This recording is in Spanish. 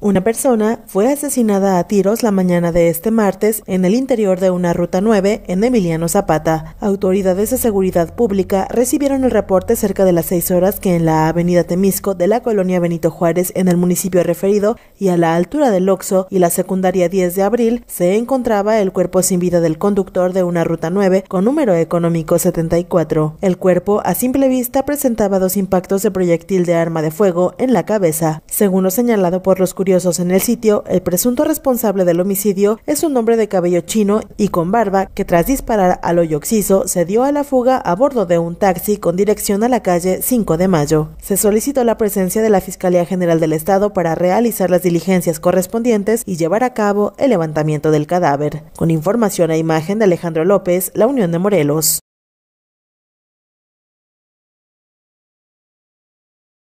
Una persona fue asesinada a tiros la mañana de este martes en el interior de una ruta 9 en Emiliano Zapata. Autoridades de seguridad pública recibieron el reporte cerca de las 6 horas que en la avenida Temisco de la colonia Benito Juárez en el municipio referido y a la altura del Oxo y la secundaria 10 de abril se encontraba el cuerpo sin vida del conductor de una ruta 9 con número económico 74. El cuerpo a simple vista presentaba dos impactos de proyectil de arma de fuego en la cabeza. Según lo señalado por los curiosos en el sitio, el presunto responsable del homicidio es un hombre de cabello chino y con barba que tras disparar al hoyo oxiso se dio a la fuga a bordo de un taxi con dirección a la calle 5 de mayo. Se solicitó la presencia de la Fiscalía General del Estado para realizar las diligencias correspondientes y llevar a cabo el levantamiento del cadáver. Con información e imagen de Alejandro López, La Unión de Morelos.